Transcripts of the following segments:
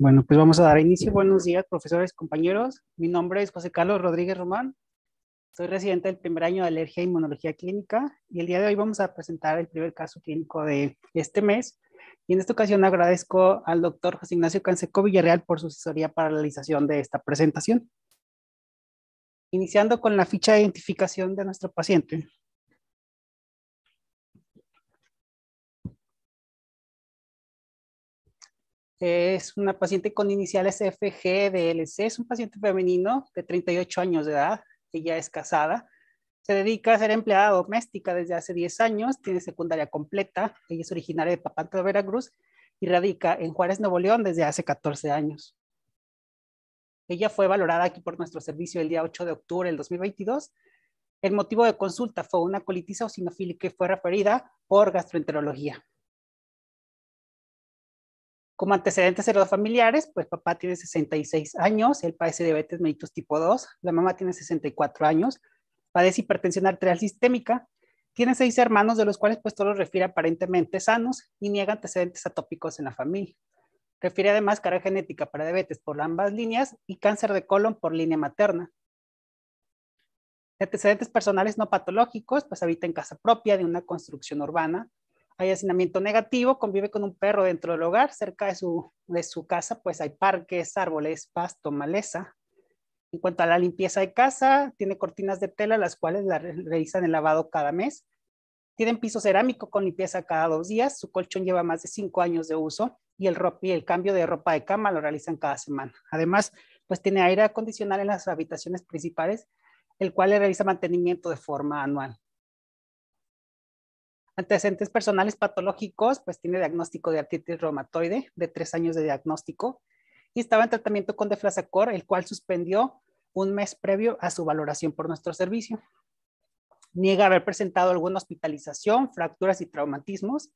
Bueno, pues vamos a dar inicio. Buenos días, profesores, compañeros. Mi nombre es José Carlos Rodríguez Román. Soy residente del primer año de alergia e inmunología clínica y el día de hoy vamos a presentar el primer caso clínico de este mes. Y en esta ocasión agradezco al doctor José Ignacio Canseco Villarreal por su asesoría para la realización de esta presentación. Iniciando con la ficha de identificación de nuestro paciente. Es una paciente con iniciales FGDLC, es un paciente femenino de 38 años de edad, ella es casada, se dedica a ser empleada doméstica desde hace 10 años, tiene secundaria completa, ella es originaria de Papantla, Veracruz y radica en Juárez, Nuevo León desde hace 14 años. Ella fue valorada aquí por nuestro servicio el día 8 de octubre del 2022. El motivo de consulta fue una colitis eosinofílica que fue referida por gastroenterología. Como antecedentes familiares, pues papá tiene 66 años, él padece diabetes mellitus tipo 2, la mamá tiene 64 años, padece hipertensión arterial sistémica, tiene seis hermanos de los cuales pues todos los refiere aparentemente sanos y niega antecedentes atópicos en la familia. Refiere además carga genética para diabetes por ambas líneas y cáncer de colon por línea materna. antecedentes personales no patológicos, pues habita en casa propia de una construcción urbana, hay hacinamiento negativo, convive con un perro dentro del hogar, cerca de su, de su casa, pues hay parques, árboles, pasto, maleza. En cuanto a la limpieza de casa, tiene cortinas de tela, las cuales la realizan el lavado cada mes. Tienen piso cerámico con limpieza cada dos días. Su colchón lleva más de cinco años de uso y el, y el cambio de ropa de cama lo realizan cada semana. Además, pues tiene aire acondicionado en las habitaciones principales, el cual le realiza mantenimiento de forma anual antecedentes personales patológicos, pues tiene diagnóstico de artritis reumatoide de tres años de diagnóstico y estaba en tratamiento con deflazacor, el cual suspendió un mes previo a su valoración por nuestro servicio. Niega haber presentado alguna hospitalización, fracturas y traumatismos.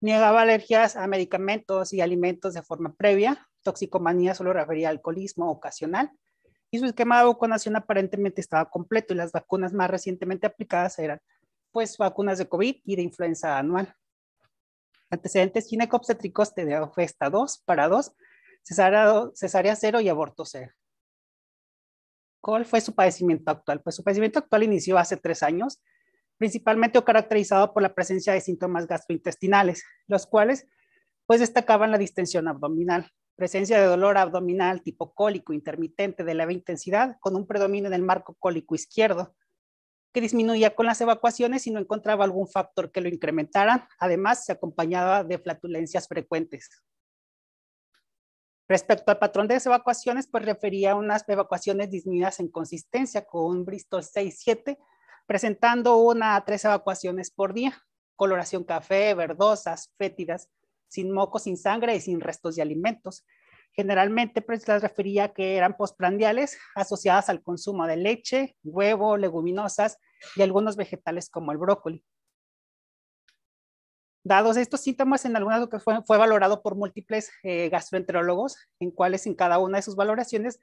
Niegaba alergias a medicamentos y alimentos de forma previa. Toxicomanía solo refería a alcoholismo ocasional. Y su esquema de vacunación aparentemente estaba completo y las vacunas más recientemente aplicadas eran pues vacunas de COVID y de influenza anual. Antecedentes ginecobstétricos de festa 2, para 2, cesárea 0 y aborto 0. ¿Cuál fue su padecimiento actual? Pues su padecimiento actual inició hace tres años, principalmente caracterizado por la presencia de síntomas gastrointestinales, los cuales pues destacaban la distensión abdominal, presencia de dolor abdominal tipo cólico intermitente de leve intensidad con un predominio en el marco cólico izquierdo, que disminuía con las evacuaciones y no encontraba algún factor que lo incrementara. Además, se acompañaba de flatulencias frecuentes. Respecto al patrón de evacuaciones, pues refería a unas evacuaciones disminuidas en consistencia con un Bristol 6-7, presentando una a tres evacuaciones por día, coloración café, verdosas, fétidas, sin moco, sin sangre y sin restos de alimentos. Generalmente pues, las refería que eran postprandiales asociadas al consumo de leche, huevo, leguminosas y algunos vegetales como el brócoli. Dados estos síntomas, en algunas que fue, valorado por múltiples eh, gastroenterólogos, en cuales en cada una de sus valoraciones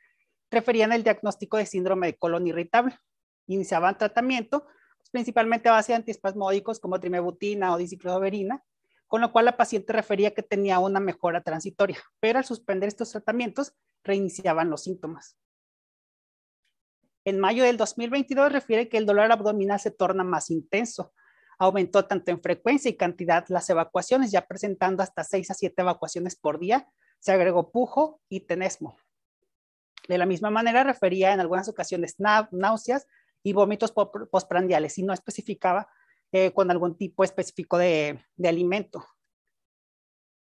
referían el diagnóstico de síndrome de colon irritable. Iniciaban tratamiento, pues, principalmente a base de antiespasmódicos como trimebutina o dicicloverina, con lo cual la paciente refería que tenía una mejora transitoria, pero al suspender estos tratamientos reiniciaban los síntomas. En mayo del 2022 refiere que el dolor abdominal se torna más intenso. Aumentó tanto en frecuencia y cantidad las evacuaciones, ya presentando hasta 6 a 7 evacuaciones por día. Se agregó pujo y tenesmo. De la misma manera refería en algunas ocasiones náuseas y vómitos postprandiales y no especificaba eh, con algún tipo específico de, alimento.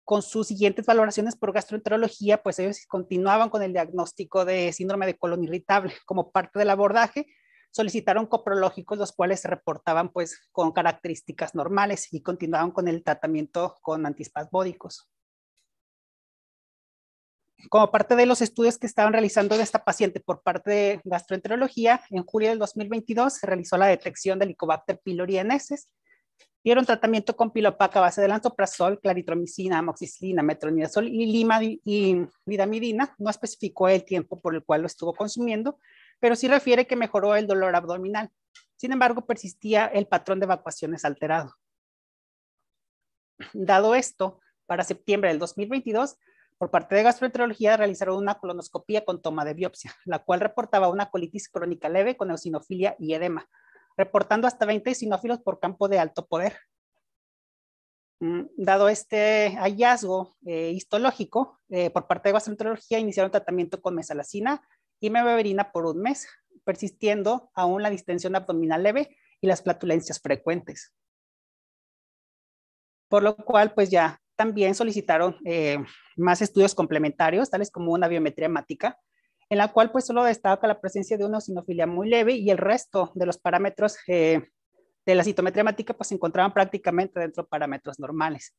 Con sus siguientes valoraciones por gastroenterología, pues ellos continuaban con el diagnóstico de síndrome de colon irritable. Como parte del abordaje, solicitaron coprológicos, los cuales reportaban pues con características normales y continuaban con el tratamiento con antispasmódicos como parte de los estudios que estaban realizando de esta paciente por parte de gastroenterología, en julio del 2022 se realizó la detección del Helicobacter pylori en heces. Dieron tratamiento con pilopaca a base de lantoprazol, claritromicina, amoxicilina, metronidazol y lima y vidamidina. No especificó el tiempo por el cual lo estuvo consumiendo, pero sí refiere que mejoró el dolor abdominal. Sin embargo, persistía el patrón de evacuaciones alterado. Dado esto, para septiembre del 2022 por parte de gastroenterología realizaron una colonoscopía con toma de biopsia, la cual reportaba una colitis crónica leve con eosinofilia y edema, reportando hasta 20 eosinófilos por campo de alto poder. Mm, dado este hallazgo eh, histológico, eh, por parte de gastroenterología iniciaron tratamiento con mesalacina y mebeverina por un mes, persistiendo aún la distensión abdominal leve y las flatulencias frecuentes. Por lo cual, pues ya también solicitaron eh, más estudios complementarios, tales como una biometría hemática, en la cual pues solo destaca la presencia de una osinofilia muy leve y el resto de los parámetros eh, de la citometría hemática pues se encontraban prácticamente dentro de parámetros normales.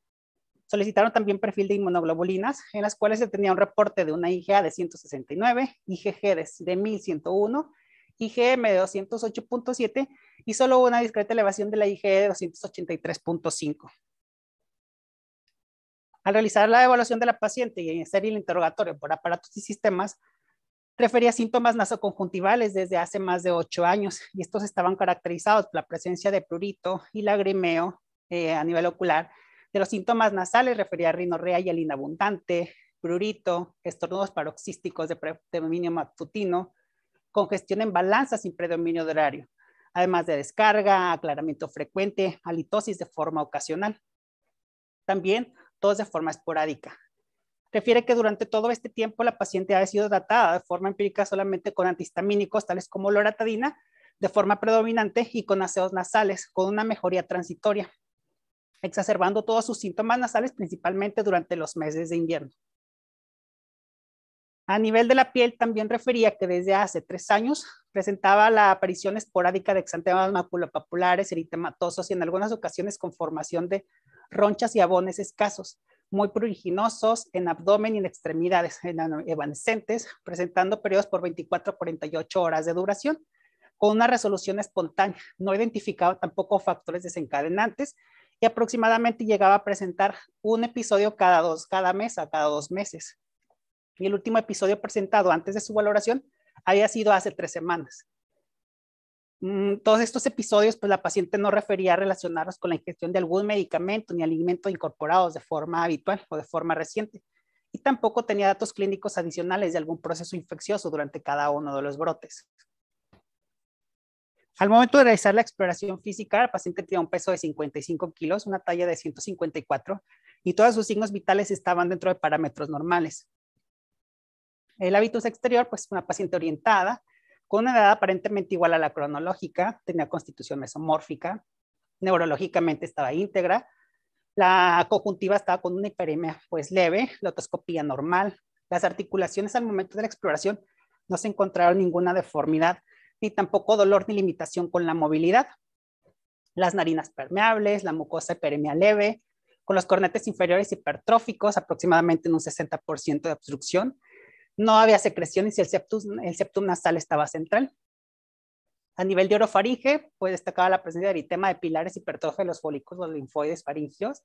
Solicitaron también perfil de inmunoglobulinas, en las cuales se tenía un reporte de una IgA de 169, IgG de, de 1101, IgM de 208.7 y solo una discreta elevación de la IgE de 283.5. Al realizar la evaluación de la paciente y en hacer el interrogatorio por aparatos y sistemas, refería síntomas nasoconjuntivales desde hace más de ocho años y estos estaban caracterizados por la presencia de prurito y lagrimeo eh, a nivel ocular. De los síntomas nasales refería a rinorrea y alina abundante, prurito, estornudos paroxísticos de predominio matutino, congestión en balanza sin predominio horario, además de descarga, aclaramiento frecuente, halitosis de forma ocasional. También todos de forma esporádica. Refiere que durante todo este tiempo la paciente ha sido tratada de forma empírica solamente con antihistamínicos tales como loratadina de forma predominante y con aseos nasales, con una mejoría transitoria, exacerbando todos sus síntomas nasales principalmente durante los meses de invierno. A nivel de la piel también refería que desde hace tres años presentaba la aparición esporádica de exantemas maculopapulares, eritematosos y en algunas ocasiones con formación de ronchas y abones escasos, muy pruriginosos en abdomen y en extremidades, evanescentes, presentando periodos por 24 a 48 horas de duración, con una resolución espontánea. No identificaba tampoco factores desencadenantes y aproximadamente llegaba a presentar un episodio cada dos, cada mes a cada dos meses. Y el último episodio presentado antes de su valoración había sido hace tres semanas. Mm, todos estos episodios, pues la paciente no refería a relacionarlos con la ingestión de algún medicamento ni alimento incorporados de forma habitual o de forma reciente, y tampoco tenía datos clínicos adicionales de algún proceso infeccioso durante cada uno de los brotes. Al momento de realizar la exploración física, la paciente tenía un peso de 55 kilos, una talla de 154, y todos sus signos vitales estaban dentro de parámetros normales. El hábitus exterior, pues una paciente orientada, con una edad aparentemente igual a la cronológica, tenía constitución mesomórfica, neurológicamente estaba íntegra, la conjuntiva estaba con una hiperemia pues leve, la otoscopía normal, las articulaciones al momento de la exploración no se encontraron ninguna deformidad, ni tampoco dolor ni limitación con la movilidad. Las narinas permeables, la mucosa hiperemia leve, con los cornetes inferiores hipertróficos aproximadamente en un 60% de obstrucción, no había secreciones y el septum, el septum nasal estaba central. A nivel de orofaringe, pues destacaba la presencia de eritema de pilares, hipertrofia de los folículos, linfoides faringios.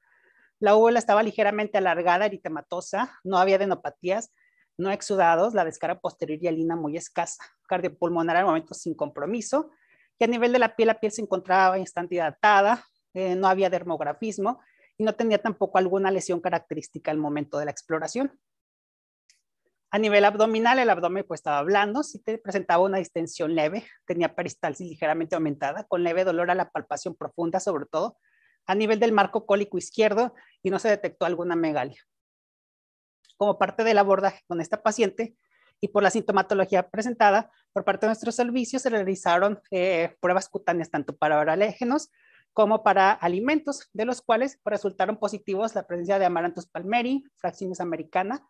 La uvula estaba ligeramente alargada, eritematosa, no había adenopatías, no exudados, la descarga posterior y alina muy escasa, cardiopulmonar al momento sin compromiso, y a nivel de la piel, la piel se encontraba bastante hidratada, eh, no había dermografismo y no tenía tampoco alguna lesión característica al momento de la exploración. A nivel abdominal, el abdomen pues estaba blando, sí presentaba una distensión leve, tenía peristalsis ligeramente aumentada, con leve dolor a la palpación profunda sobre todo, a nivel del marco cólico izquierdo y no se detectó alguna megalia. Como parte del abordaje con esta paciente y por la sintomatología presentada, por parte de nuestros servicios se realizaron eh, pruebas cutáneas tanto para oralégenos como para alimentos, de los cuales resultaron positivos la presencia de Amaranthus palmeri, Fraxinus americana,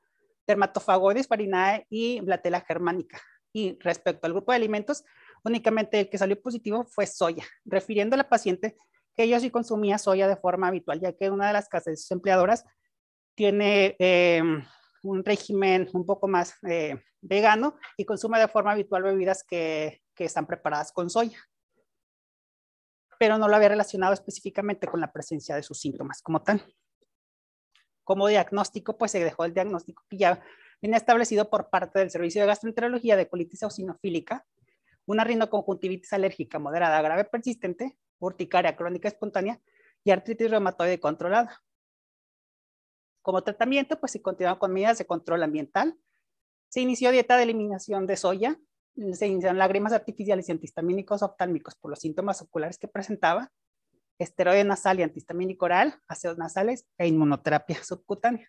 dermatofagoides farinae y blatela germánica. Y respecto al grupo de alimentos, únicamente el que salió positivo fue soya, refiriendo a la paciente que ella sí consumía soya de forma habitual, ya que una de las casas de sus empleadoras tiene em, un régimen un poco más eh, vegano y consume de forma habitual bebidas que, que están preparadas con soya pero no lo había relacionado específicamente con la presencia de sus síntomas como tal como diagnóstico, pues se dejó el diagnóstico que ya viene establecido por parte del Servicio de Gastroenterología de colitis eosinofílica, una rinoconjuntivitis alérgica moderada grave persistente, urticaria crónica espontánea y artritis reumatoide controlada. Como tratamiento, pues se continuaron con medidas de control ambiental. Se inició dieta de eliminación de soya, se iniciaron lágrimas artificiales y antihistamínicos oftálmicos por los síntomas oculares que presentaba esteroide nasal y antihistamínico oral, aseos nasales e inmunoterapia subcutánea.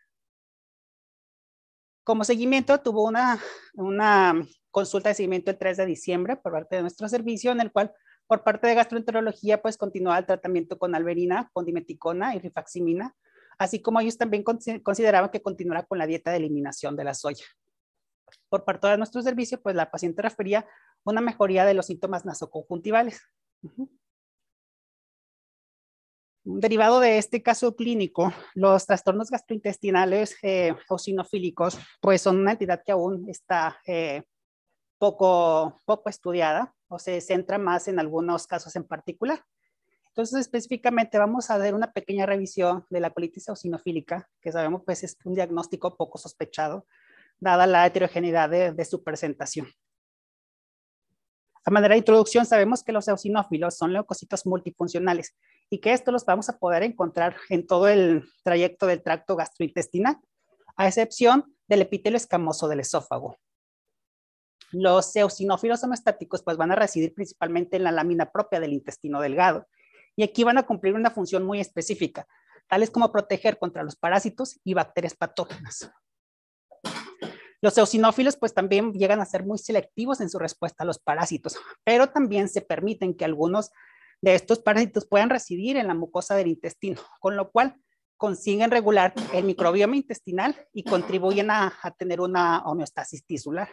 Como seguimiento, tuvo una, consulta de seguimiento el 3 de diciembre por parte de nuestro servicio, en el cual por parte de gastroenterología, pues continuaba el tratamiento con alberina, con dimeticona y rifaximina, así como ellos también consideraban que continuara con la dieta de eliminación de la soya. Por parte de nuestro servicio, pues la paciente refería una mejoría de los síntomas nasoconjuntivales derivado de este caso clínico, los trastornos gastrointestinales eosinofílicos, eh, pues son una entidad que aún está eh, poco, estudiada o se centra más en algunos casos en particular. Entonces, específicamente vamos a hacer una pequeña revisión de la colitis eosinofílica, que sabemos pues es un diagnóstico poco sospechado, dada la heterogeneidad de su presentación. A manera de introducción, sabemos que los eosinófilos son leucocitos multifuncionales y que estos los vamos a poder encontrar en todo el trayecto del tracto gastrointestinal, a excepción del epitelio escamoso del esófago. Los eosinófilos hemostáticos pues, van a residir principalmente en la lámina propia del intestino delgado y aquí van a cumplir una función muy específica, tales como proteger contra los parásitos y bacterias patógenas. Los eosinófilos pues también llegan a ser muy selectivos en su respuesta a los parásitos, pero también se permiten que algunos de estos parásitos puedan residir en la mucosa del intestino, con lo cual consiguen regular el microbioma intestinal y contribuyen a, tener una homeostasis tisular.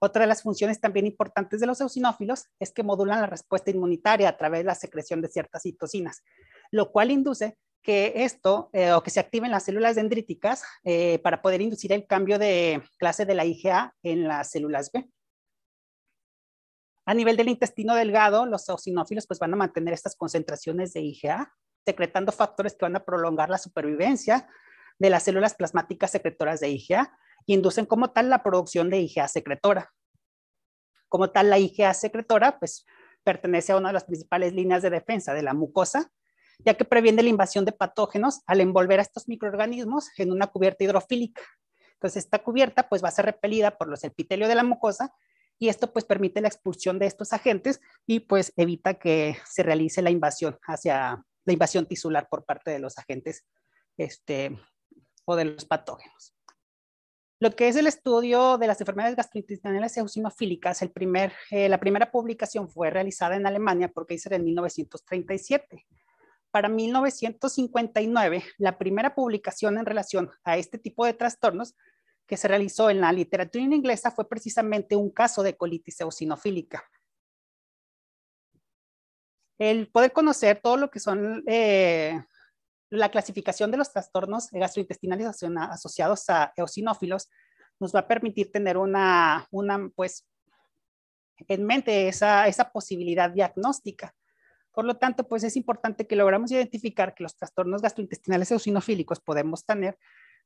Otra de las funciones también importantes de los eosinófilos es que modulan la respuesta inmunitaria a través de la secreción de ciertas citocinas, lo cual induce que esto, eh, o que se activen las células dendríticas eh, para poder inducir el cambio de clase de la IgA en las células B. A nivel del intestino delgado, los eosinófilos pues, van a mantener estas concentraciones de IgA, secretando factores que van a prolongar la supervivencia de las células plasmáticas secretoras de IgA y inducen como tal la producción de IgA secretora. Como tal, la IgA secretora pues, pertenece a una de las principales líneas de defensa de la mucosa ya que previene la invasión de patógenos al envolver a estos microorganismos en una cubierta hidrofílica. Entonces, esta cubierta pues va a ser repelida por los epitelios de la mucosa y esto pues permite la expulsión de estos agentes y pues evita que se realice la invasión hacia la invasión tisular por parte de los agentes este, o de los patógenos. Lo que es el estudio de las enfermedades gastrointestinales eosinofílicas, el eh, la primera publicación fue realizada en Alemania por Kaiser en 1937 para 1959, la primera publicación en relación a este tipo de trastornos que se realizó en la literatura inglesa fue precisamente un caso de colitis eosinofílica. El poder conocer todo lo que son eh, la clasificación de los trastornos gastrointestinales asociados a eosinófilos nos va a permitir tener una, pues, en mente esa posibilidad diagnóstica. Por lo tanto, pues es importante que logramos identificar que los trastornos gastrointestinales eosinofílicos podemos tener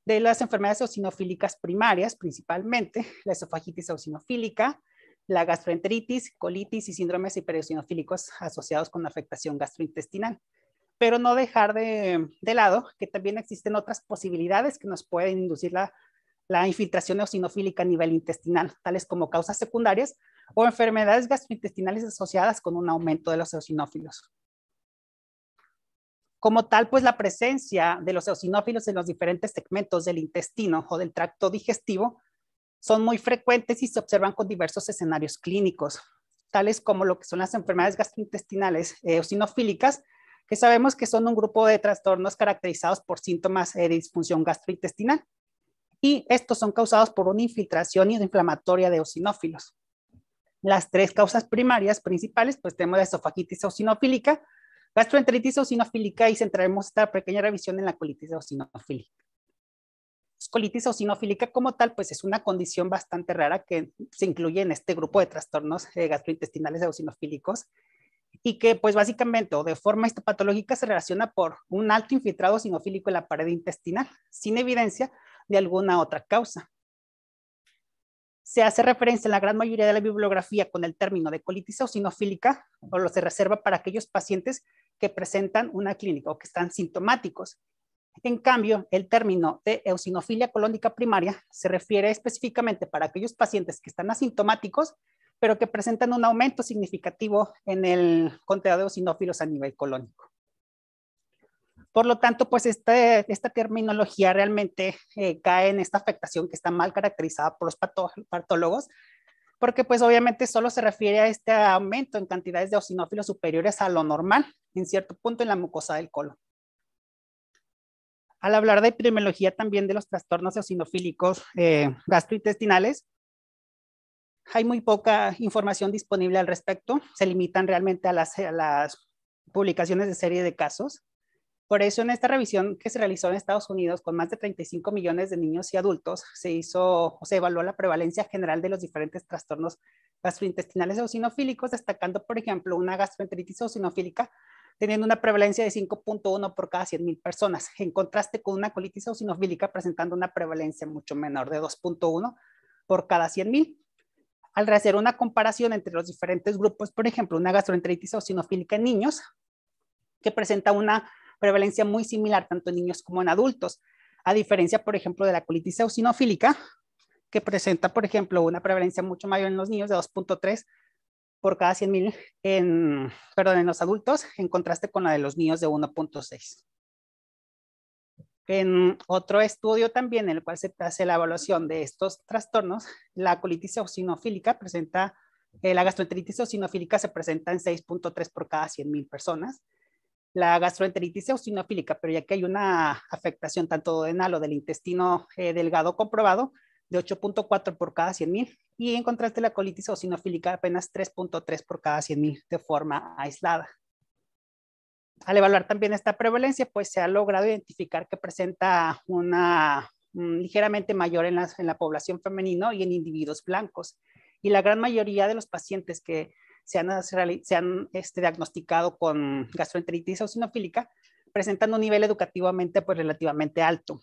de las enfermedades eosinofílicas primarias, principalmente la esofagitis eosinofílica, la gastroenteritis, colitis y síndromes hipereosinofílicos asociados con afectación gastrointestinal. Pero no dejar de, lado que también existen otras posibilidades que nos pueden inducir la, la infiltración eosinofílica a nivel intestinal, tales como causas secundarias o enfermedades gastrointestinales asociadas con un aumento de los eosinófilos. Como tal, pues la presencia de los eosinófilos en los diferentes segmentos del intestino o del tracto digestivo son muy frecuentes y se observan con diversos escenarios clínicos, tales como lo que son las enfermedades gastrointestinales eosinofílicas, que sabemos que son un grupo de trastornos caracterizados por síntomas eh, de disfunción gastrointestinal. Y estos son causados por una infiltración inflamatoria de eosinófilos. Las tres causas primarias principales, pues tenemos la esofagitis eosinofílica, gastroenteritis eosinofílica y centraremos esta pequeña revisión en la colitis eosinofílica. Pues, colitis eosinofílica como tal, pues es una condición bastante rara que se incluye en este grupo de trastornos eh, gastrointestinales eosinofílicos y que pues básicamente o de forma histopatológica se relaciona por un alto infiltrado sinofílico en la pared intestinal, sin evidencia de alguna otra causa. Se hace referencia en la gran mayoría de la bibliografía con el término de colitis eosinofílica, o lo se reserva para aquellos pacientes que presentan una clínica o que están sintomáticos. En cambio, el término de eosinofilia colónica primaria se refiere específicamente para aquellos pacientes que están asintomáticos, pero que presentan un aumento significativo en el conteo de eosinófilos a nivel colónico. Por lo tanto, pues este, esta terminología realmente eh, cae en esta afectación que está mal caracterizada por los patólogos, porque pues obviamente solo se refiere a este aumento en cantidades de eosinófilos superiores a lo normal en cierto punto en la mucosa del colon. Al hablar de epidemiología también de los trastornos eosinofílicos eh, gastrointestinales, hay muy poca información disponible al respecto, se limitan realmente a las publicaciones de serie de casos. Por eso en esta revisión que se realizó en Estados Unidos con más de 35 millones de niños y adultos, se hizo se evaluó la prevalencia general de los diferentes trastornos gastrointestinales eosinofílicos, destacando, por ejemplo, una gastroenteritis eosinofílica teniendo una prevalencia de 5.1 por cada 100.000 personas, en contraste con una colitis eosinofílica presentando una prevalencia mucho menor de 2.1 por cada 100.000. Al hacer una comparación entre los diferentes grupos, por ejemplo, una gastroenteritis eosinofílica en niños, que presenta una prevalencia muy similar tanto en niños como en adultos, a diferencia, por ejemplo, de la colitis eosinofílica, que presenta, por ejemplo, una prevalencia mucho mayor en los niños de 2.3 por cada 100.000 en, perdón, en los adultos, en contraste con la de los niños de 1.6. En otro estudio también en el cual se hace la evaluación de estos trastornos, la colitis eosinofílica presenta, eh, la gastroenteritis eosinofílica se presenta en 6.3 por cada 100.000 personas, la gastroenteritis eosinofílica, pero ya que hay una afectación tanto denal o del intestino eh, delgado comprobado de 8.4 por cada 100.000 y en contraste la colitis eosinofílica apenas 3.3 por cada 100.000 de forma aislada. Al evaluar también esta prevalencia, pues se ha logrado identificar que presenta una mm, ligeramente mayor en la, en la población femenina y en individuos blancos. Y la gran mayoría de los pacientes que se han, este, diagnosticado con gastroenteritis eosinofílica, presentando un nivel educativamente pues, relativamente alto.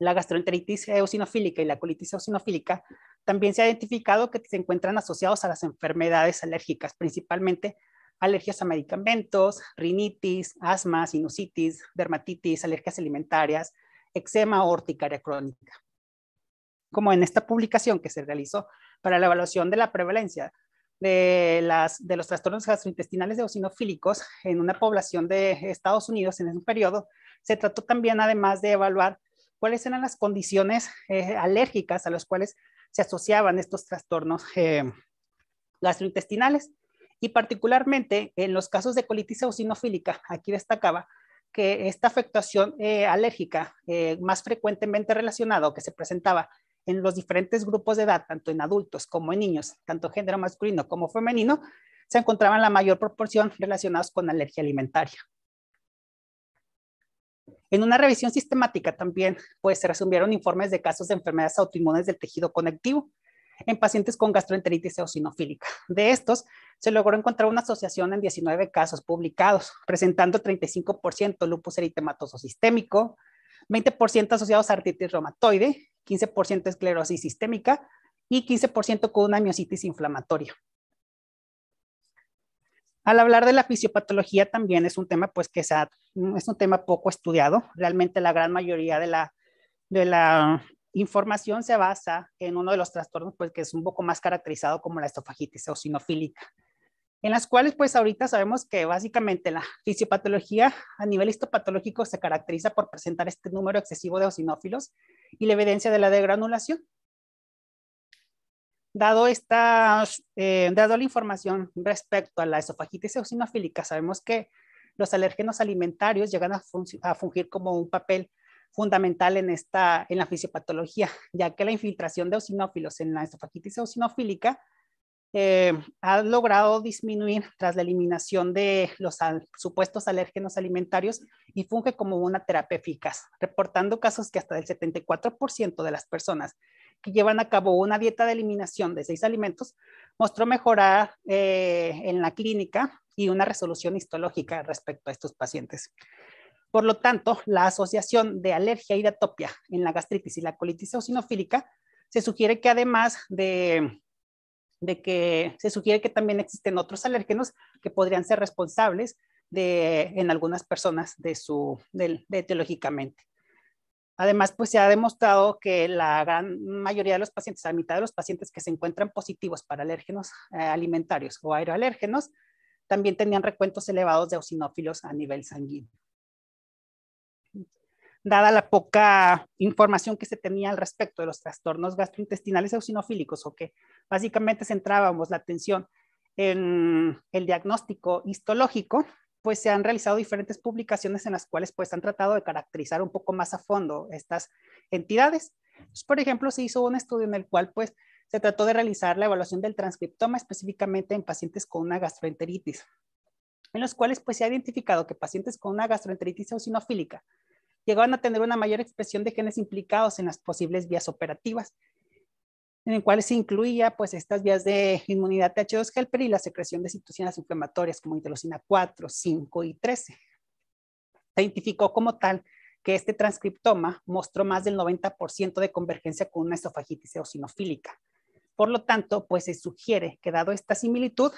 La gastroenteritis eosinofílica y la colitis eosinofílica también se ha identificado que se encuentran asociados a las enfermedades alérgicas, principalmente alergias a medicamentos, rinitis, asma, sinusitis, dermatitis, alergias alimentarias, eczema o urticaria crónica. Como en esta publicación que se realizó para la evaluación de la prevalencia de, los trastornos gastrointestinales eosinofílicos en una población de Estados Unidos en ese periodo, se trató también además de evaluar cuáles eran las condiciones eh, alérgicas a las cuales se asociaban estos trastornos eh, gastrointestinales. Y particularmente en los casos de colitis eosinofílica, aquí destacaba que esta afectación eh, alérgica más frecuentemente relacionada o que se presentaba en los diferentes grupos de edad, tanto en adultos como en niños, tanto género masculino como femenino, se encontraban la mayor proporción relacionados con alergia alimentaria. En una revisión sistemática también pues, se resumieron informes de casos de enfermedades autoinmunes del tejido conectivo en pacientes con gastroenteritis eosinofílica. De estos, se logró encontrar una asociación en 19 casos publicados, presentando 35% lupus eritematoso sistémico, 20% asociados a artritis reumatoide, 15% esclerosis sistémica y 15% con una miositis inflamatoria. Al hablar de la fisiopatología también es un tema pues, que es un tema poco estudiado. Realmente la gran mayoría de la, información se basa en uno de los trastornos pues que es un poco más caracterizado como la esofagitis eosinofílica en las cuales pues ahorita sabemos que básicamente la fisiopatología a nivel histopatológico se caracteriza por presentar este número excesivo de eosinófilos y la evidencia de la degranulación. Dado, esta, eh, dado la información respecto a la esofagitis eosinofílica, sabemos que los alérgenos alimentarios llegan a, fungir como un papel fundamental en, esta, en la fisiopatología, ya que la infiltración de eosinófilos en la esofagitis eosinofílica eh, ha logrado disminuir tras la eliminación de los supuestos alérgenos alimentarios y funge como una terapia eficaz, reportando casos que hasta el 74% de las personas que llevan a cabo una dieta de eliminación de seis alimentos mostró mejorar eh, en la clínica y una resolución histológica respecto a estos pacientes. Por lo tanto, la asociación de alergia y de atopia en la gastritis y la colitis eosinofílica se sugiere que además de de que se sugiere que también existen otros alérgenos que podrían ser responsables en algunas personas de su, de, etiológicamente. Además, pues se ha demostrado que la gran mayoría de los pacientes, la mitad de los pacientes que se encuentran positivos para alérgenos eh, alimentarios o aeroalérgenos, también tenían recuentos elevados de eosinófilos a nivel sanguíneo dada la poca información que se tenía al respecto de los trastornos gastrointestinales eosinofílicos, o que básicamente centrábamos la atención en el diagnóstico histológico, pues se han realizado diferentes publicaciones en las cuales pues han tratado de caracterizar un poco más a fondo estas entidades. por ejemplo, se hizo un estudio en el cual pues se trató de realizar la evaluación del transcriptoma específicamente en pacientes con una gastroenteritis, en los cuales pues se ha identificado que pacientes con una gastroenteritis eosinofílica llegaban a tener una mayor expresión de genes implicados en las posibles vías operativas, en el cuales se incluía pues estas vías de inmunidad TH2 helper y la secreción de citocinas inflamatorias como interleucina 4, 5 y 13. Se identificó como tal que este transcriptoma mostró más del 90% de convergencia con una esofagitis eosinofílica. Por lo tanto, pues se sugiere que dado esta similitud,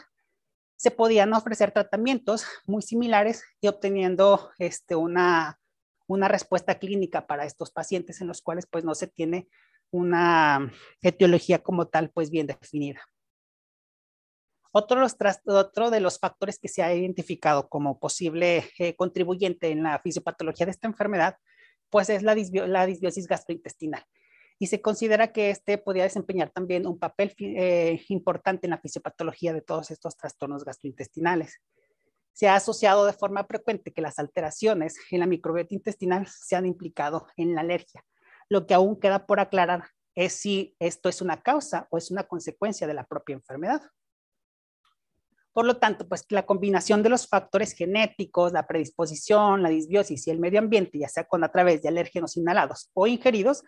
se podían ofrecer tratamientos muy similares y obteniendo este, una una respuesta clínica para estos pacientes en los cuales pues no se tiene una etiología como tal pues bien definida. Otro de, los, factores que se ha identificado como posible eh, contribuyente en la fisiopatología de esta enfermedad, pues es la, disbiosis gastrointestinal. Y se considera que este podría desempeñar también un papel eh, importante en la fisiopatología de todos estos trastornos gastrointestinales se ha asociado de forma frecuente que las alteraciones en la microbiota intestinal se han implicado en la alergia. Lo que aún queda por aclarar es si esto es una causa o es una consecuencia de la propia enfermedad. Por lo tanto, pues la combinación de los factores genéticos, la predisposición, la disbiosis y el medio ambiente, ya sea con a través de alérgenos inhalados o ingeridos,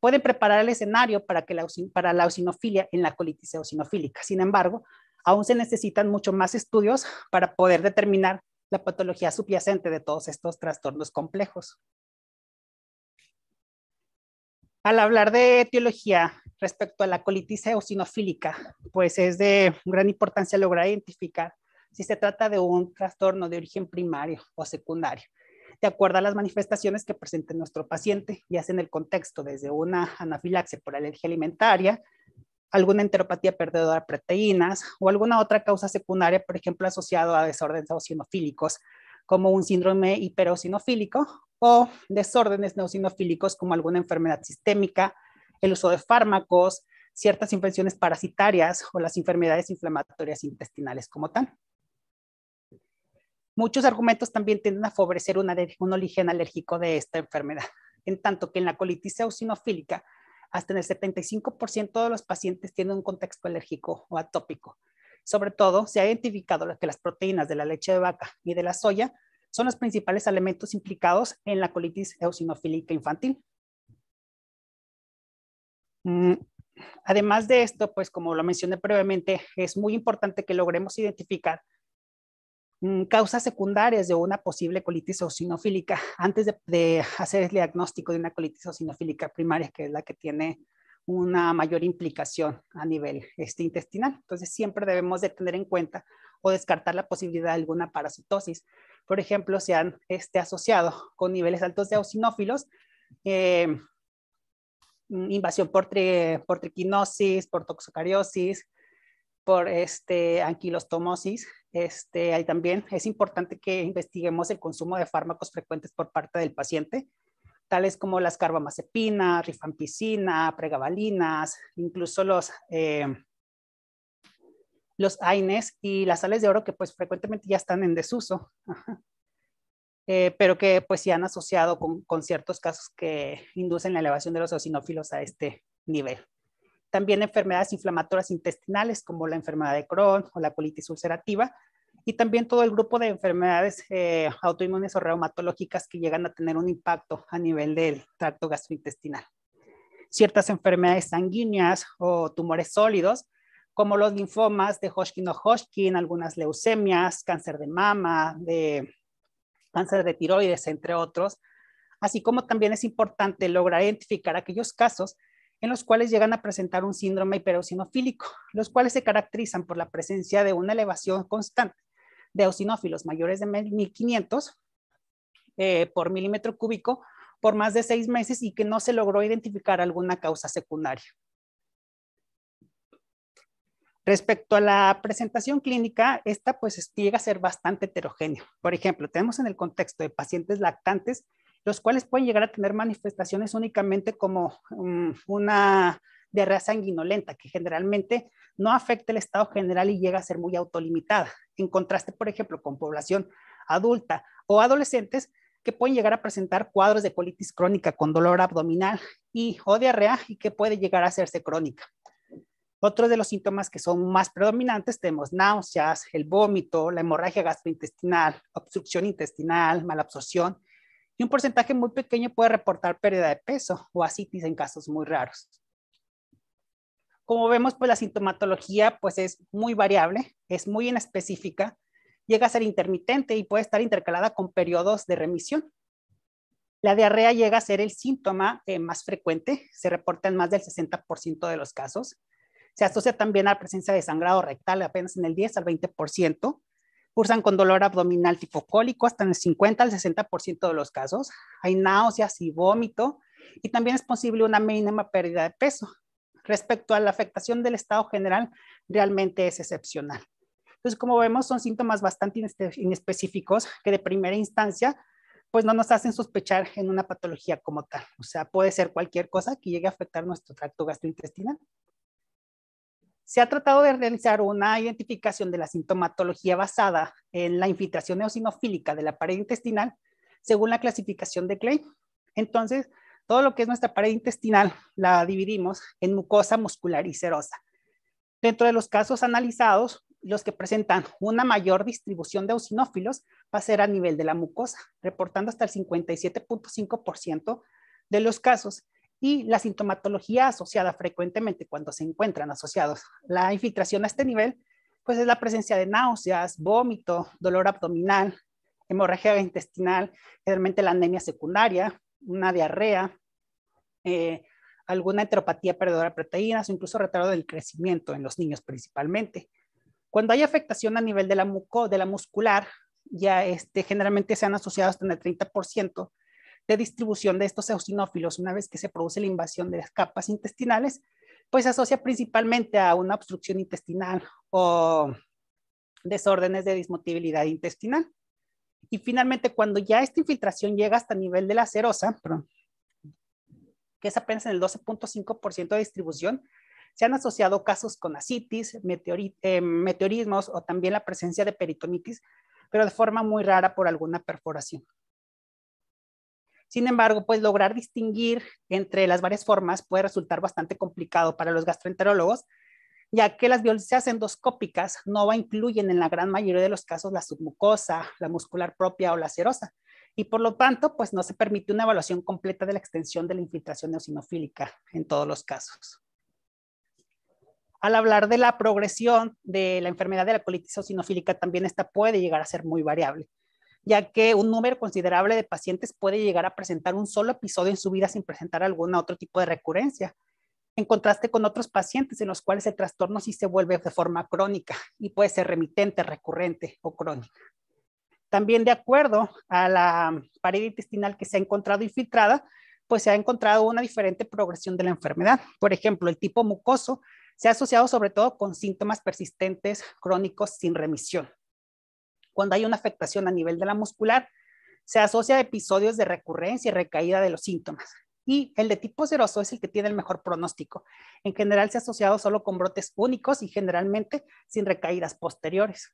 pueden preparar el escenario para, que la, para la eosinofilia en la colitis eosinofílica. Sin embargo, aún se necesitan mucho más estudios para poder determinar la patología subyacente de todos estos trastornos complejos. Al hablar de etiología respecto a la colitis eosinofílica, pues es de gran importancia lograr identificar si se trata de un trastorno de origen primario o secundario, de acuerdo a las manifestaciones que presenta nuestro paciente, ya sea en el contexto desde una anafilaxia por alergia alimentaria, alguna enteropatía perdedora de proteínas o alguna otra causa secundaria, por ejemplo, asociado a desórdenes eosinofílicos, como un síndrome hiperosinofílico o desórdenes eosinofílicos como alguna enfermedad sistémica, el uso de fármacos, ciertas infecciones parasitarias o las enfermedades inflamatorias intestinales como tal. Muchos argumentos también tienden a favorecer un, un origen alérgico de esta enfermedad, en tanto que en la colitis eosinofílica hasta en el 75% de los pacientes tienen un contexto alérgico o atópico. Sobre todo, se ha identificado que las proteínas de la leche de vaca y de la soya son los principales elementos implicados en la colitis eosinofílica infantil. Mm, además de esto, pues como lo mencioné previamente, es muy importante que logremos identificar Mm, causas secundarias de una posible colitis eosinofílica antes de, hacer el diagnóstico de una colitis eosinofílica primaria, que es la que tiene una mayor implicación a nivel este, intestinal. Entonces, siempre debemos de tener en cuenta o descartar la posibilidad de alguna parasitosis. Por ejemplo, se han este, asociado con niveles altos de eosinófilos, eh, mm, invasión por, por triquinosis, por toxocariosis, por este, anquilostomosis. Este, ahí también es importante que investiguemos el consumo de fármacos frecuentes por parte del paciente, tales como las carbamazepinas, rifampicina, pregabalinas, incluso los, eh, los AINES y las sales de oro que pues frecuentemente ya están en desuso, eh, pero que pues se han asociado con, con, ciertos casos que inducen la elevación de los eosinófilos a este nivel también enfermedades inflamatorias intestinales como la enfermedad de Crohn o la colitis ulcerativa, y también todo el grupo de enfermedades eh, autoinmunes o reumatológicas que llegan a tener un impacto a nivel del tracto gastrointestinal. Ciertas enfermedades sanguíneas o tumores sólidos, como los linfomas de Hodgkin o Hodgkin, algunas leucemias, cáncer de mama, de cáncer de tiroides, entre otros, así como también es importante lograr identificar aquellos casos en los cuales llegan a presentar un síndrome hiperosinofílico, los cuales se caracterizan por la presencia de una elevación constante de eosinófilos mayores de 1500 eh, por milímetro cúbico por más de seis meses y que no se logró identificar alguna causa secundaria. Respecto a la presentación clínica, esta pues llega a ser bastante heterogénea. Por ejemplo, tenemos en el contexto de pacientes lactantes los cuales pueden llegar a tener manifestaciones únicamente como mm, una diarrea sanguinolenta, que generalmente no afecta el estado general y llega a ser muy autolimitada, en contraste, por ejemplo, con población adulta o adolescentes que pueden llegar a presentar cuadros de colitis crónica con dolor abdominal y o diarrea y que puede llegar a hacerse crónica. Otros de los síntomas que son más predominantes tenemos náuseas, el vómito, la hemorragia gastrointestinal, obstrucción intestinal, malabsorción y un porcentaje muy pequeño puede reportar pérdida de peso o asitis en casos muy raros. Como vemos, pues la sintomatología pues es muy variable, es muy inespecífica, llega a ser intermitente y puede estar intercalada con periodos de remisión. La diarrea llega a ser el síntoma eh, más frecuente, se reporta en más del 60% de los casos. Se asocia también a la presencia de sangrado rectal, apenas en el 10 al 20%, cursan con dolor abdominal tipo cólico hasta en el 50 al 60% de los casos. Hay náuseas y vómito y también es posible una mínima pérdida de peso. Respecto a la afectación del estado general, realmente es excepcional. Entonces, como vemos, son síntomas bastante inespecíficos que de primera instancia pues no nos hacen sospechar en una patología como tal. O sea, puede ser cualquier cosa que llegue a afectar nuestro tracto gastrointestinal se ha tratado de realizar una identificación de la sintomatología basada en la infiltración eosinofílica de la pared intestinal según la clasificación de Klein. Entonces, todo lo que es nuestra pared intestinal la dividimos en mucosa muscular y serosa. Dentro de los casos analizados, los que presentan una mayor distribución de eosinófilos va a ser a nivel de la mucosa, reportando hasta el 57.5% de los casos y la sintomatología asociada frecuentemente cuando se encuentran asociados la infiltración a este nivel, pues es la presencia de náuseas, vómito, dolor abdominal, hemorragia intestinal, generalmente la anemia secundaria, una diarrea, eh, alguna heteropatía perdedora de proteínas o incluso retardo del crecimiento en los niños principalmente. Cuando hay afectación a nivel de la, muco, de la muscular, ya este, generalmente se han asociado hasta el 30% de distribución de estos eosinófilos una vez que se produce la invasión de las capas intestinales, pues se asocia principalmente a una obstrucción intestinal o desórdenes de dismotibilidad intestinal. Y finalmente, cuando ya esta infiltración llega hasta el nivel de la serosa, que es apenas en el 12.5% de distribución, se han asociado casos con asitis, eh, meteorismos o también la presencia de peritonitis, pero de forma muy rara por alguna perforación. Sin embargo, pues lograr distinguir entre las varias formas puede resultar bastante complicado para los gastroenterólogos, ya que las biopsias endoscópicas no incluyen en la gran mayoría de los casos la submucosa, la muscular propia o la serosa, y por lo tanto, pues no se permite una evaluación completa de la extensión de la infiltración eosinofílica en todos los casos. Al hablar de la progresión de la enfermedad de la colitis eosinofílica, también esta puede llegar a ser muy variable ya que un número considerable de pacientes puede llegar a presentar un solo episodio en su vida sin presentar algún otro tipo de recurrencia, en contraste con otros pacientes en los cuales el trastorno sí se vuelve de forma crónica y puede ser remitente, recurrente o crónica. También de acuerdo a la pared intestinal que se ha encontrado infiltrada, pues se ha encontrado una diferente progresión de la enfermedad. Por ejemplo, el tipo mucoso se ha asociado sobre todo con síntomas persistentes crónicos sin remisión. Cuando hay una afectación a nivel de la muscular, se asocia a episodios de recurrencia y recaída de los síntomas. Y el de tipo seroso es el que tiene el mejor pronóstico. En general se ha asociado solo con brotes únicos y generalmente sin recaídas posteriores.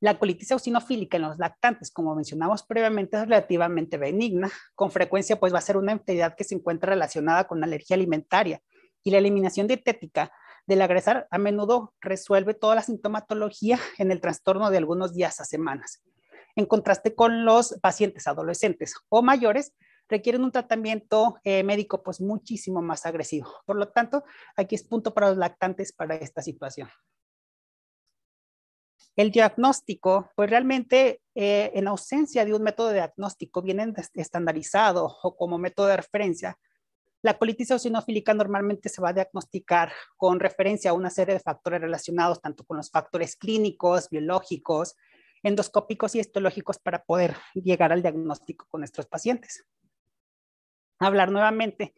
La colitis eosinofílica en los lactantes, como mencionamos previamente, es relativamente benigna. Con frecuencia, pues va a ser una enfermedad que se encuentra relacionada con alergia alimentaria y la eliminación dietética del agresar a menudo resuelve toda la sintomatología en el trastorno de algunos días a semanas. En contraste con los pacientes adolescentes o mayores, requieren un tratamiento eh, médico pues muchísimo más agresivo. Por lo tanto, aquí es punto para los lactantes para esta situación. El diagnóstico, pues realmente eh, en ausencia de un método de diagnóstico bien estandarizado o como método de referencia, la colitis eosinofílica normalmente se va a diagnosticar con referencia a una serie de factores relacionados tanto con los factores clínicos, biológicos, endoscópicos y histológicos para poder llegar al diagnóstico con nuestros pacientes. Hablar nuevamente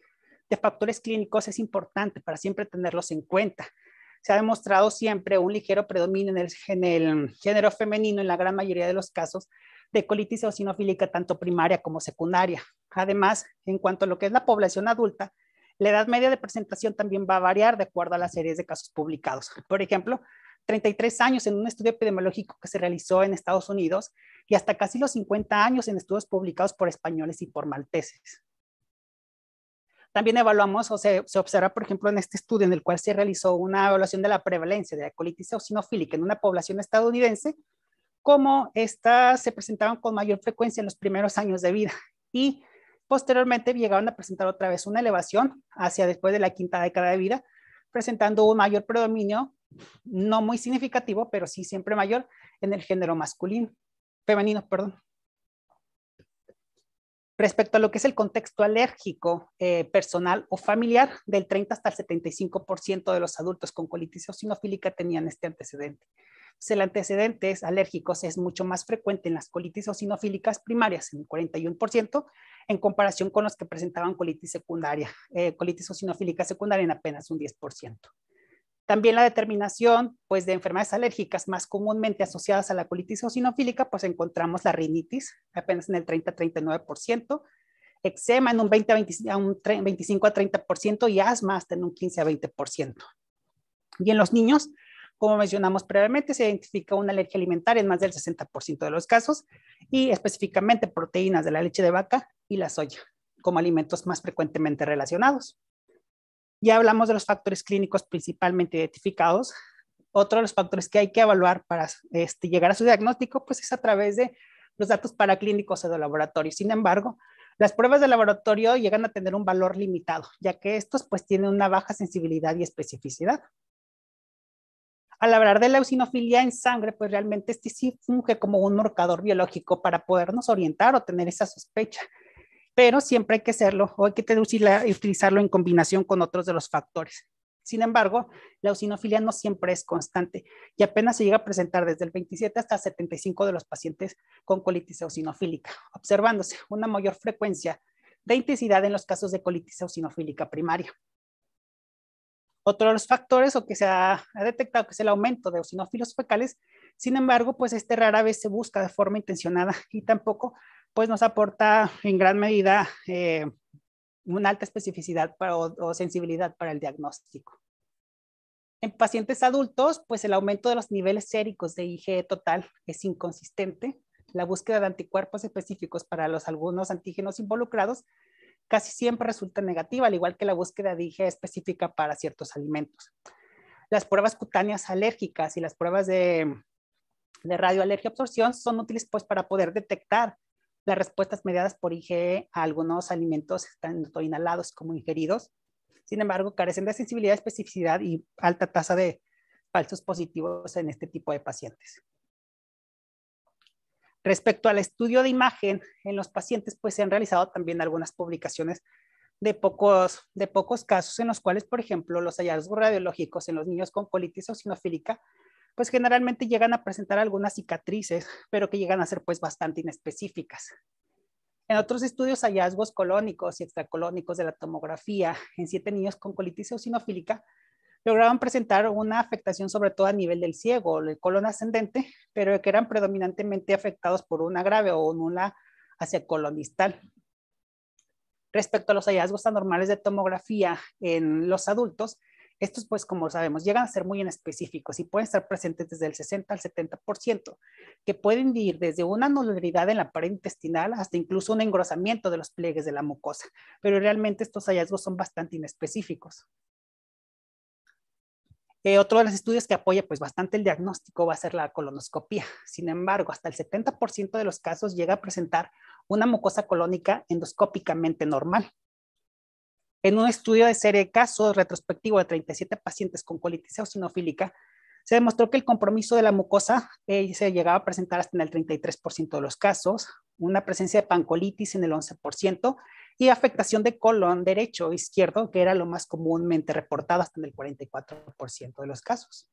de factores clínicos es importante para siempre tenerlos en cuenta. Se ha demostrado siempre un ligero predominio en el género femenino en la gran mayoría de los casos, de colitis eosinofílica tanto primaria como secundaria. Además, en cuanto a lo que es la población adulta, la edad media de presentación también va a variar de acuerdo a las series de casos publicados. Por ejemplo, 33 años en un estudio epidemiológico que se realizó en Estados Unidos y hasta casi los 50 años en estudios publicados por españoles y por malteses. También evaluamos o se, se observa, por ejemplo, en este estudio en el cual se realizó una evaluación de la prevalencia de colitis eosinofílica en una población estadounidense como estas se presentaban con mayor frecuencia en los primeros años de vida y posteriormente llegaron a presentar otra vez una elevación hacia después de la quinta década de vida, presentando un mayor predominio, no muy significativo, pero sí siempre mayor en el género masculino, femenino, perdón. Respecto a lo que es el contexto alérgico eh, personal o familiar, del 30 hasta el 75% de los adultos con colitis eosinofílica tenían este antecedente pues el antecedente es alérgicos es mucho más frecuente en las colitis osinofílicas primarias, en el 41%, en comparación con los que presentaban colitis secundaria, eh, colitis osinofílica secundaria en apenas un 10%. También la determinación pues, de enfermedades alérgicas más comúnmente asociadas a la colitis eosinofílica, pues encontramos la rinitis, apenas en el 30-39%, eczema en un, 20 25 30% y asma hasta en un 15 20%. Y en los niños, como mencionamos previamente, se identifica una alergia alimentaria en más del 60% de los casos y específicamente proteínas de la leche de vaca y la soya como alimentos más frecuentemente relacionados. Ya hablamos de los factores clínicos principalmente identificados. Otro de los factores que hay que evaluar para este, llegar a su diagnóstico pues es a través de los datos paraclínicos o de laboratorio. Sin embargo, las pruebas de laboratorio llegan a tener un valor limitado, ya que estos pues tienen una baja sensibilidad y especificidad al hablar de la eosinofilia en sangre, pues realmente este sí funge como un marcador biológico para podernos orientar o tener esa sospecha. Pero siempre hay que hacerlo o hay que y utilizarlo en combinación con otros de los factores. Sin embargo, la eosinofilia no siempre es constante y apenas se llega a presentar desde el 27 hasta 75 de los pacientes con colitis eosinofílica, observándose una mayor frecuencia de intensidad en los casos de colitis eosinofílica primaria. Otro de los factores o que se ha, detectado que es el aumento de eosinófilos fecales, sin embargo, pues este rara vez se busca de forma intencionada y tampoco pues nos aporta en gran medida eh, una alta especificidad o sensibilidad para el diagnóstico. En pacientes adultos, pues el aumento de los niveles séricos de IgE total es inconsistente. La búsqueda de anticuerpos específicos para los algunos antígenos involucrados casi siempre resulta negativa, al igual que la búsqueda de IG específica para ciertos alimentos. Las pruebas cutáneas alérgicas y las pruebas de, radioalergia absorción son útiles pues, para poder detectar las respuestas mediadas por IgE a algunos alimentos tanto inhalados como ingeridos. Sin embargo, carecen de sensibilidad, especificidad y alta tasa de falsos positivos en este tipo de pacientes. Respecto al estudio de imagen en los pacientes, pues se han realizado también algunas publicaciones de pocos, casos en los cuales, por ejemplo, los hallazgos radiológicos en los niños con colitis eosinofílica, pues generalmente llegan a presentar algunas cicatrices, pero que llegan a ser pues bastante inespecíficas. En otros estudios, hallazgos colónicos y extracolónicos de la tomografía en siete niños con colitis eosinofílica, lograban presentar una afectación sobre todo a nivel del ciego, o del colon ascendente, pero que eran predominantemente afectados por una grave o nula hacia colon distal. Respecto a los hallazgos anormales de tomografía en los adultos, estos, pues, como sabemos, llegan a ser muy específicos y pueden estar presentes desde el 60 al 70%, que pueden ir desde una nulidad en la pared intestinal hasta incluso un engrosamiento de los pliegues de la mucosa. Pero realmente estos hallazgos son bastante inespecíficos. Eh, otro de los estudios que apoya pues bastante el diagnóstico va a ser la colonoscopia. Sin embargo, hasta el 70% de los casos llega a presentar una mucosa colónica endoscópicamente normal. En un estudio de serie de casos retrospectivo de 37 pacientes con colitis eosinofílica, se demostró que el compromiso de la mucosa eh, se llegaba a presentar hasta en el 33% de los casos, una presencia de pancolitis en el 11% y afectación de colon derecho o izquierdo, que era lo más comúnmente reportado hasta en el 44% de los casos.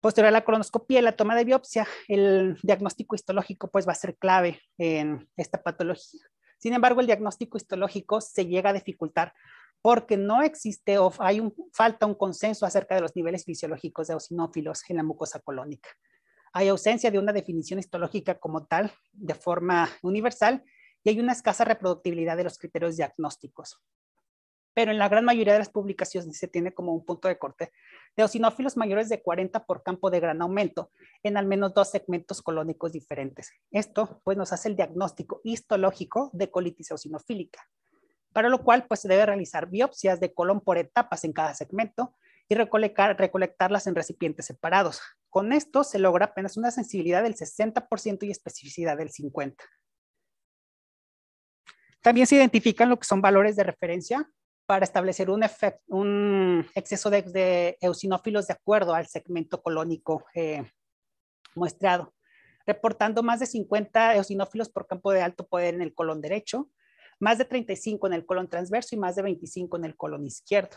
Posterior a la colonoscopia y la toma de biopsia, el diagnóstico histológico pues va a ser clave en esta patología. Sin embargo, el diagnóstico histológico se llega a dificultar porque no existe o hay falta un consenso acerca de los niveles fisiológicos de eosinófilos en la mucosa colónica. Hay ausencia de una definición histológica como tal de forma universal y hay una escasa reproductibilidad de los criterios diagnósticos. Pero en la gran mayoría de las publicaciones se tiene como un punto de corte de eosinófilos mayores de 40 por campo de gran aumento en al menos dos segmentos colónicos diferentes. Esto pues, nos hace el diagnóstico histológico de colitis eosinofílica, para lo cual pues, se debe realizar biopsias de colon por etapas en cada segmento y recolectarlas en recipientes separados. Con esto se logra apenas una sensibilidad del 60% y especificidad del 50%. También se identifican lo que son valores de referencia para establecer un, un exceso de, de, eosinófilos de acuerdo al segmento colónico mostrado, eh, muestrado, reportando más de 50 eosinófilos por campo de alto poder en el colon derecho, más de 35 en el colon transverso y más de 25 en el colon izquierdo.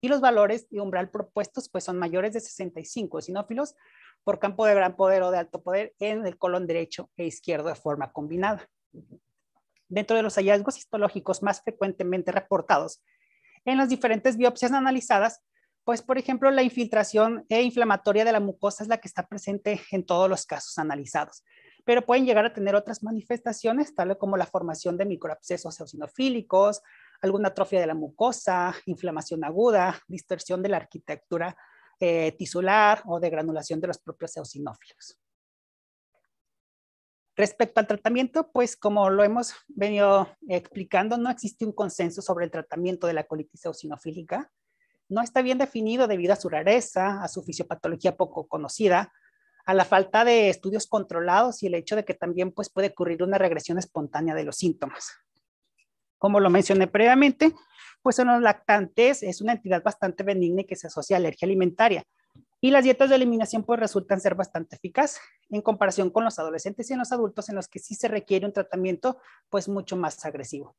Y los valores de umbral propuestos pues son mayores de 65 eosinófilos por campo de gran poder o de alto poder en el colon derecho e izquierdo de forma combinada dentro de los hallazgos histológicos más frecuentemente reportados en las diferentes biopsias analizadas, pues por ejemplo la infiltración e inflamatoria de la mucosa es la que está presente en todos los casos analizados, pero pueden llegar a tener otras manifestaciones, tal como la formación de microabscesos eosinofílicos, alguna atrofia de la mucosa, inflamación aguda, distorsión de la arquitectura eh, tisular o de granulación de los propios eosinófilos. Respecto al tratamiento, pues como lo hemos venido explicando, no existe un consenso sobre el tratamiento de la colitis eosinofílica. No está bien definido debido a su rareza, a su fisiopatología poco conocida, a la falta de estudios controlados y el hecho de que también pues, puede ocurrir una regresión espontánea de los síntomas. Como lo mencioné previamente, pues en los lactantes es una entidad bastante benigna y que se asocia a alergia alimentaria, y las dietas de eliminación pues resultan ser bastante eficaces en comparación con los adolescentes y en los adultos en los que sí se requiere un tratamiento pues mucho más agresivo.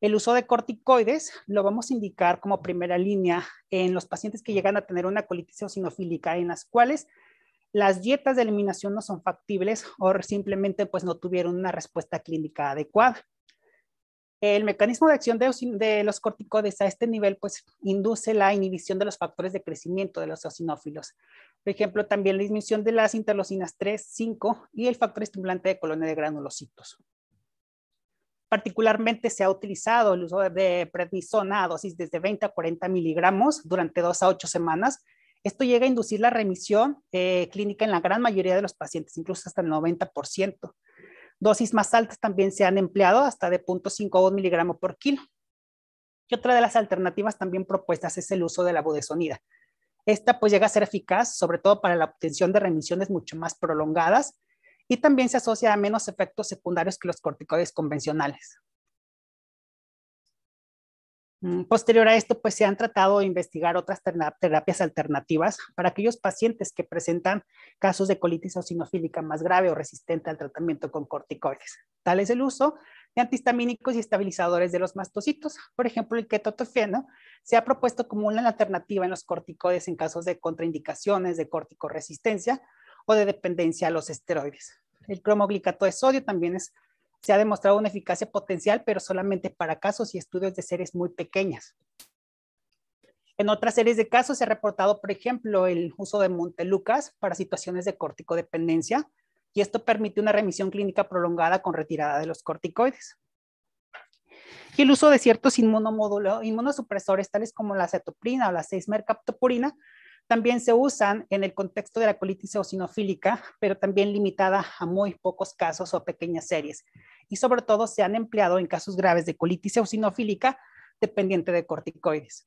El uso de corticoides lo vamos a indicar como primera línea en los pacientes que llegan a tener una colitis eosinofílica en las cuales las dietas de eliminación no son factibles o simplemente pues no tuvieron una respuesta clínica adecuada. El mecanismo de acción de, los corticoides a este nivel, pues, induce la inhibición de los factores de crecimiento de los eosinófilos. Por ejemplo, también la disminución de las interleucinas 3, 5 y el factor estimulante de colonia de granulocitos. Particularmente se ha utilizado el uso de prednisona a dosis desde 20 a 40 miligramos durante 2 a 8 semanas. Esto llega a inducir la remisión eh, clínica en la gran mayoría de los pacientes, incluso hasta el 90%. Dosis más altas también se han empleado hasta de 0.52 miligramos por kilo. Y otra de las alternativas también propuestas es el uso de la budesonida. Esta pues llega a ser eficaz, sobre todo para la obtención de remisiones mucho más prolongadas y también se asocia a menos efectos secundarios que los corticoides convencionales. Mm, posterior a esto, pues se han tratado de investigar otras terapias alternativas para aquellos pacientes que presentan casos de colitis eosinofílica más grave o resistente al tratamiento con corticoides. Tal es el uso de antihistamínicos y estabilizadores de los mastocitos. Por ejemplo, el ketotofeno se ha propuesto como una alternativa en los corticoides en casos de contraindicaciones de corticoresistencia o de dependencia a los esteroides. El cromoglicato de sodio también es se ha demostrado una eficacia potencial, pero solamente para casos y estudios de series muy pequeñas. En otras series de casos se ha reportado, por ejemplo, el uso de Montelucas para situaciones de corticodependencia, y esto permite una remisión clínica prolongada con retirada de los corticoides. Y el uso de ciertos inmunosupresores, tales como la cetoprina o la 6-mercaptopurina, también se usan en el contexto de la colitis eosinofílica, pero también limitada a muy pocos casos o pequeñas series y sobre todo se han empleado en casos graves de colitis eosinofílica dependiente de corticoides.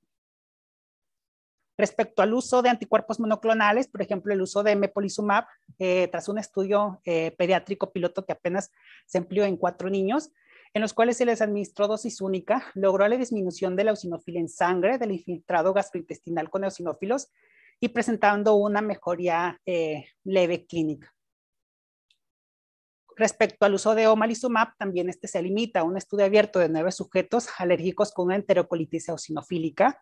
Respecto al uso de anticuerpos monoclonales, por ejemplo, el uso de mepolizumab, eh, tras un estudio eh, pediátrico piloto que apenas se empleó en cuatro niños, en los cuales se les administró dosis única, logró la disminución de la eosinofilia en sangre del infiltrado gastrointestinal con eosinófilos y presentando una mejoría eh, leve clínica. Respecto al uso de omalizumab, también este se limita a un estudio abierto de nueve sujetos alérgicos con una enterocolitis eosinofílica,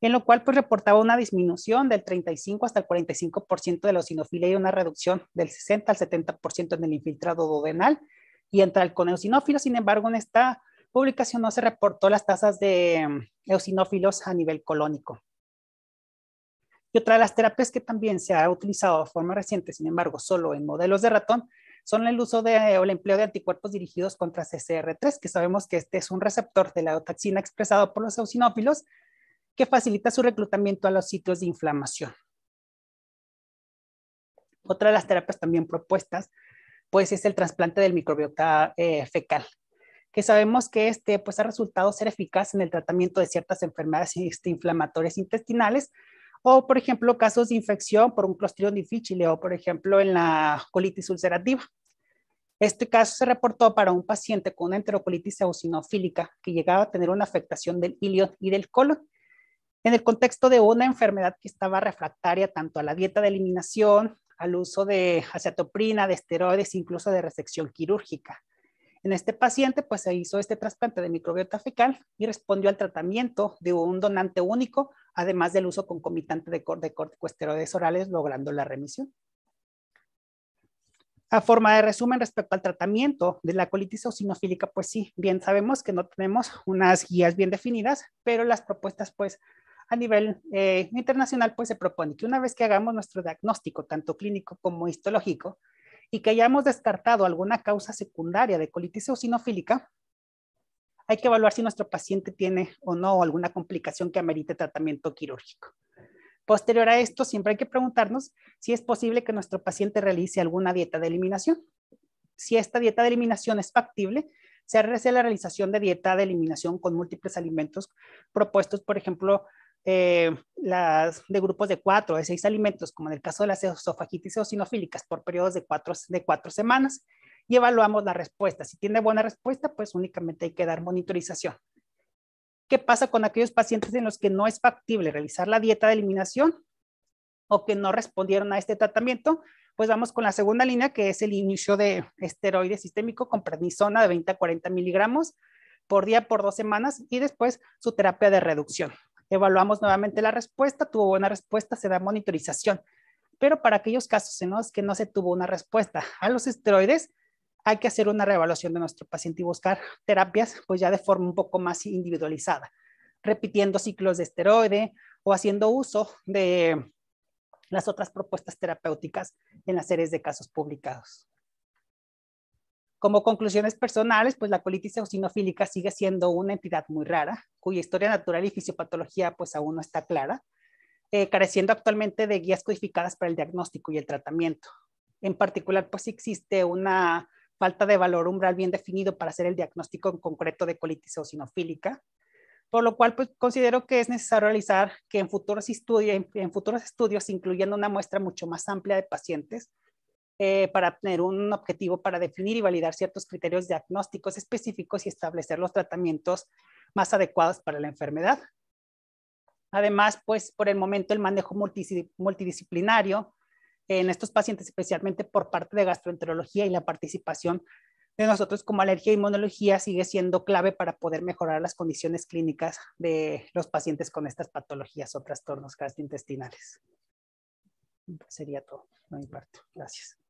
en lo cual pues, reportaba una disminución del 35 hasta el 45% de la eosinofilia y una reducción del 60 al 70% en el infiltrado duodenal y entre el con eosinófilos. Sin embargo, en esta publicación no se reportó las tasas de mm, eosinófilos a nivel colónico. Y otra de las terapias que también se ha utilizado de forma reciente, sin embargo, solo en modelos de ratón, son el uso eh, o el empleo de anticuerpos dirigidos contra CCR3, que sabemos que este es un receptor de la toxina expresado por los eosinófilos que facilita su reclutamiento a los sitios de inflamación. Otra de las terapias también propuestas, pues es el trasplante del microbiota eh, fecal, que sabemos que este, pues, ha resultado ser eficaz en el tratamiento de ciertas enfermedades este, inflamatorias intestinales, o por ejemplo casos de infección por un Clostridium difficile o por ejemplo en la colitis ulcerativa. Este caso se reportó para un paciente con una enterocolitis eosinofílica que llegaba a tener una afectación del ilio y del colon en el contexto de una enfermedad que estaba refractaria tanto a la dieta de eliminación, al uso de acetoprina, de esteroides, incluso de resección quirúrgica. En este paciente, pues se hizo este trasplante de microbiota fecal y respondió al tratamiento de un donante único, además del uso concomitante de, corticosteroides orales, logrando la remisión. A forma de resumen respecto al tratamiento de la colitis eosinofílica, pues sí, bien sabemos que no tenemos unas guías bien definidas, pero las propuestas pues a nivel eh, internacional pues se propone que una vez que hagamos nuestro diagnóstico tanto clínico como histológico, y que hayamos descartado alguna causa secundaria de colitis eosinofílica, hay que evaluar si nuestro paciente tiene o no alguna complicación que amerite tratamiento quirúrgico. Posterior a esto, siempre hay que preguntarnos si es posible que nuestro paciente realice alguna dieta de eliminación. Si esta dieta de eliminación es factible, se hace la realización de dieta de eliminación con múltiples alimentos propuestos, por ejemplo, eh, las de grupos de cuatro, de seis alimentos, como en el caso de las esofagitis eosinofílicas, por periodos de cuatro, de cuatro semanas y evaluamos la respuesta. Si tiene buena respuesta, pues únicamente hay que dar monitorización. ¿Qué pasa con aquellos pacientes en los que no es factible realizar la dieta de eliminación o que no respondieron a este tratamiento? Pues vamos con la segunda línea, que es el inicio de esteroide sistémico con prednisona de 20 a 40 miligramos por día por dos semanas y después su terapia de reducción evaluamos nuevamente la respuesta, tuvo buena respuesta, se da monitorización. Pero para aquellos casos en los que no se tuvo una respuesta a los esteroides, hay que hacer una reevaluación de nuestro paciente y buscar terapias pues ya de forma un poco más individualizada, repitiendo ciclos de esteroide o haciendo uso de las otras propuestas terapéuticas en las series de casos publicados. Como conclusiones personales, pues la colitis eosinofílica sigue siendo una entidad muy rara, cuya historia natural y fisiopatología pues aún no está clara, eh, careciendo actualmente de guías codificadas para el diagnóstico y el tratamiento. En particular, pues existe una falta de valor umbral bien definido para hacer el diagnóstico en concreto de colitis eosinofílica, por lo cual pues, considero que es necesario realizar que en futuros, estudios, en, en futuros estudios incluyendo una muestra mucho más amplia de pacientes, eh, para tener un objetivo para definir y validar ciertos criterios diagnósticos específicos y establecer los tratamientos más adecuados para la enfermedad. Además, pues por el momento el manejo multidisciplinario en estos pacientes, especialmente por parte de gastroenterología y la participación de nosotros como alergia e inmunología, sigue siendo clave para poder mejorar las condiciones clínicas de los pacientes con estas patologías o trastornos gastrointestinales. Sería todo No Gracias.